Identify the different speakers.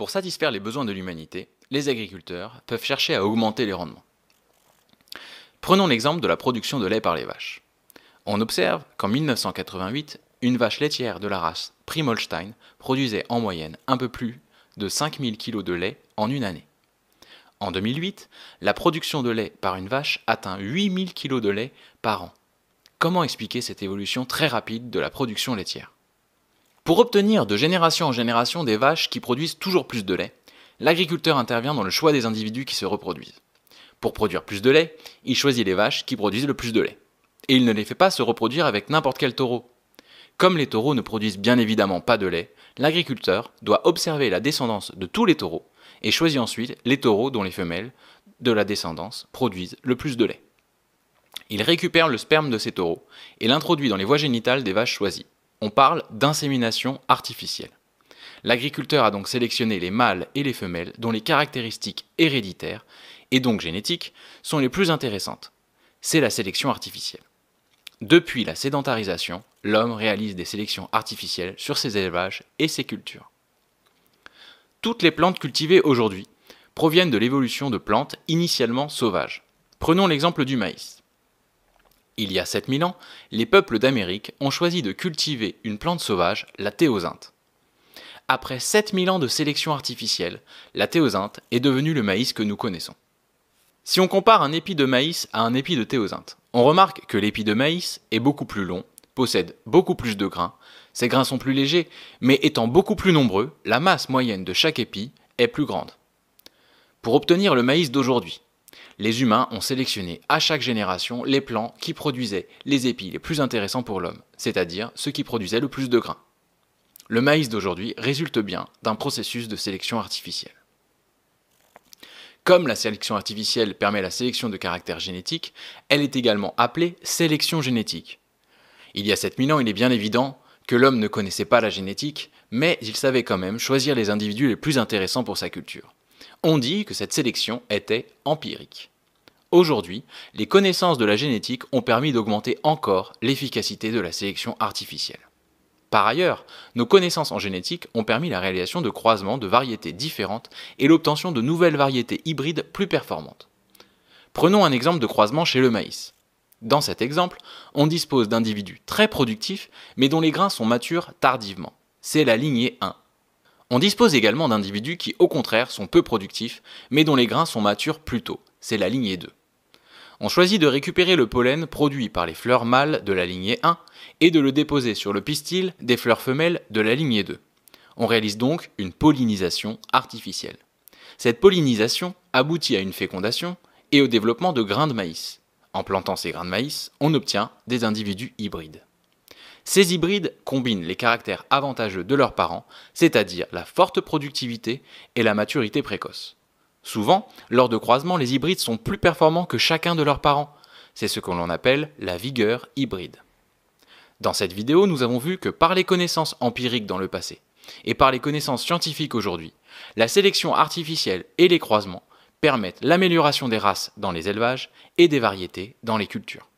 Speaker 1: Pour satisfaire les besoins de l'humanité, les agriculteurs peuvent chercher à augmenter les rendements. Prenons l'exemple de la production de lait par les vaches. On observe qu'en 1988, une vache laitière de la race Primolstein produisait en moyenne un peu plus de 5000 kg de lait en une année. En 2008, la production de lait par une vache atteint 8000 kg de lait par an. Comment expliquer cette évolution très rapide de la production laitière pour obtenir de génération en génération des vaches qui produisent toujours plus de lait, l'agriculteur intervient dans le choix des individus qui se reproduisent. Pour produire plus de lait, il choisit les vaches qui produisent le plus de lait. Et il ne les fait pas se reproduire avec n'importe quel taureau. Comme les taureaux ne produisent bien évidemment pas de lait, l'agriculteur doit observer la descendance de tous les taureaux et choisit ensuite les taureaux dont les femelles de la descendance produisent le plus de lait. Il récupère le sperme de ces taureaux et l'introduit dans les voies génitales des vaches choisies. On parle d'insémination artificielle. L'agriculteur a donc sélectionné les mâles et les femelles dont les caractéristiques héréditaires, et donc génétiques, sont les plus intéressantes. C'est la sélection artificielle. Depuis la sédentarisation, l'homme réalise des sélections artificielles sur ses élevages et ses cultures. Toutes les plantes cultivées aujourd'hui proviennent de l'évolution de plantes initialement sauvages. Prenons l'exemple du maïs il y a 7000 ans, les peuples d'Amérique ont choisi de cultiver une plante sauvage, la théosinte. Après 7000 ans de sélection artificielle, la théosinte est devenue le maïs que nous connaissons. Si on compare un épi de maïs à un épi de théosinte, on remarque que l'épi de maïs est beaucoup plus long, possède beaucoup plus de grains, ses grains sont plus légers, mais étant beaucoup plus nombreux, la masse moyenne de chaque épi est plus grande. Pour obtenir le maïs d'aujourd'hui, les humains ont sélectionné à chaque génération les plants qui produisaient les épis les plus intéressants pour l'homme, c'est-à-dire ceux qui produisaient le plus de grains. Le maïs d'aujourd'hui résulte bien d'un processus de sélection artificielle. Comme la sélection artificielle permet la sélection de caractères génétiques, elle est également appelée sélection génétique. Il y a 7000 ans, il est bien évident que l'homme ne connaissait pas la génétique, mais il savait quand même choisir les individus les plus intéressants pour sa culture. On dit que cette sélection était empirique. Aujourd'hui, les connaissances de la génétique ont permis d'augmenter encore l'efficacité de la sélection artificielle. Par ailleurs, nos connaissances en génétique ont permis la réalisation de croisements de variétés différentes et l'obtention de nouvelles variétés hybrides plus performantes. Prenons un exemple de croisement chez le maïs. Dans cet exemple, on dispose d'individus très productifs mais dont les grains sont matures tardivement. C'est la lignée 1. On dispose également d'individus qui, au contraire, sont peu productifs, mais dont les grains sont matures plus tôt. C'est la lignée 2. On choisit de récupérer le pollen produit par les fleurs mâles de la lignée 1 et de le déposer sur le pistil des fleurs femelles de la lignée 2. On réalise donc une pollinisation artificielle. Cette pollinisation aboutit à une fécondation et au développement de grains de maïs. En plantant ces grains de maïs, on obtient des individus hybrides. Ces hybrides combinent les caractères avantageux de leurs parents, c'est-à-dire la forte productivité et la maturité précoce. Souvent, lors de croisements, les hybrides sont plus performants que chacun de leurs parents. C'est ce que l'on appelle la vigueur hybride. Dans cette vidéo, nous avons vu que par les connaissances empiriques dans le passé et par les connaissances scientifiques aujourd'hui, la sélection artificielle et les croisements permettent l'amélioration des races dans les élevages et des variétés dans les cultures.